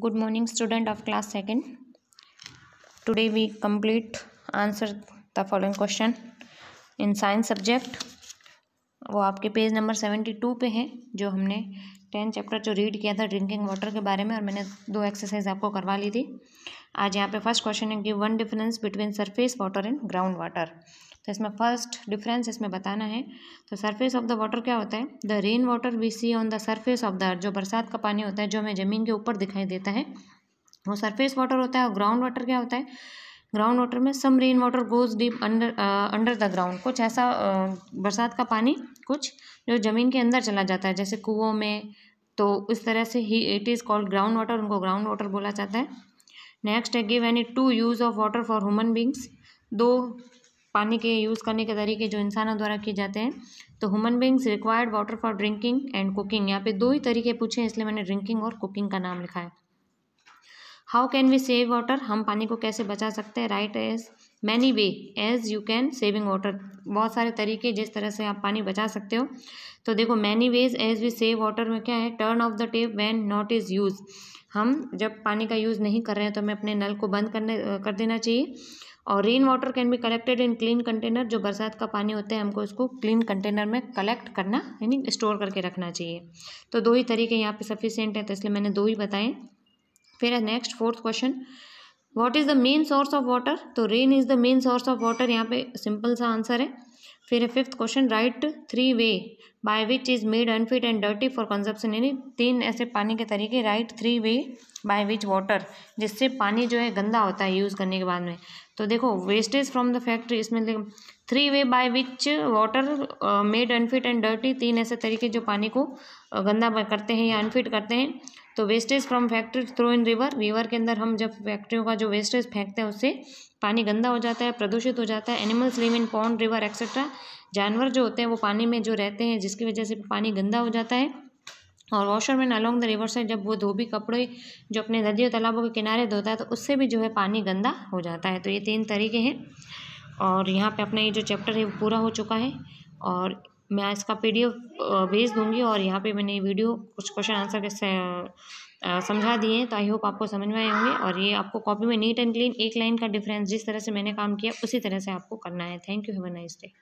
good morning student of class second today we complete answer the following question in science subject वो आपके page number seventy two पे है जो हमने tenth chapter जो read किया था ड्रिंकिंग वाटर के बारे में और मैंने दो एक्सरसाइज आपको करवा ली थी आज यहाँ पे फर्स्ट क्वेश्चन है कि one difference between surface water and ground water तो इसमें फर्स्ट डिफरेंस इसमें बताना है तो सरफेस ऑफ द वाटर क्या होता है the rain water we see on the surface of the earth जो बरसात का पानी होता है जो हमें ज़मीन के ऊपर दिखाई देता है वो सरफेस वाटर होता है और ग्राउंड वाटर क्या होता है ग्राउंड वाटर में some rain water goes deep under under the ground कुछ ऐसा uh, बरसात का पानी कुछ जो ज़मीन के अंदर चला जाता है जैसे कुओं में तो उस तरह से ही it is called ground water उनको ग्राउंड वाटर बोला जाता है नेक्स्ट है give any two use of water for human beings दो पानी के यूज़ करने के तरीके जो इंसानों द्वारा किए जाते हैं तो human beings required water for drinking and cooking यहाँ पे दो ही तरीके पूछे हैं इसलिए मैंने ड्रिंकिंग और कुकिंग का नाम लिखा है how can we save water हम पानी को कैसे बचा सकते हैं right as many way as you can saving water बहुत सारे तरीके जिस तरह से आप पानी बचा सकते हो तो देखो many ways as we save water में क्या है turn off the tap when not is use हम जब पानी का यूज़ नहीं कर रहे हैं तो हमें अपने नल को बंद करने कर देना चाहिए और rain water can be collected in clean container जो बरसात का पानी होता है हमको उसको क्लीन कंटेनर में कलेक्ट करना यानी स्टोर करके रखना चाहिए तो दो ही तरीके यहाँ पे सफिशियंट है तो इसलिए मैंने दो ही बताए फिर है next fourth question what is the main source of water तो rain is the main source of water यहाँ पे सिंपल सा आंसर है फिर fifth question right three way by which is made unfit and dirty for consumption यानी तीन ऐसे पानी के तरीके right three way by which water जिससे पानी जो है गंदा होता है यूज़ करने के बाद में तो देखो वेस्टेज फ्रॉम द फैक्ट्री इसमें three way by which water made unfit and dirty तीन ऐसे तरीके जो पानी को uh, गंदा करते हैं या अनफिट करते हैं तो wastage from factory throw in river river के अंदर हम जब फैक्ट्रियों का जो वेस्टेज फेंकते हैं उससे पानी गंदा हो जाता है प्रदूषित हो जाता है animals live in pond river etcetera जानवर जो होते हैं वो पानी में जो रहते हैं जिसकी वजह से पानी गंदा हो जाता है और washerman along the river side जब वो धोबी कपड़े जो अपने नदियों तालाबों के किनारे धोता है तो उससे भी जो है पानी गंदा हो जाता है तो ये तीन तरीके हैं और यहाँ पे अपना ये जो चैप्टर है वो पूरा हो चुका है और मैं इसका पी डी एफ भेज दूँगी और यहाँ पर मैंने वीडियो कुछ क्वेश्चन आंसर के समझा दिए हैं तो आई होप आपको समझ में आए होंगे और ये आपको कॉपी में नीट एंड क्लीन एक लाइन का डिफरेंस जिस तरह से मैंने काम किया उसी तरह से आपको करना है thank you have a nice day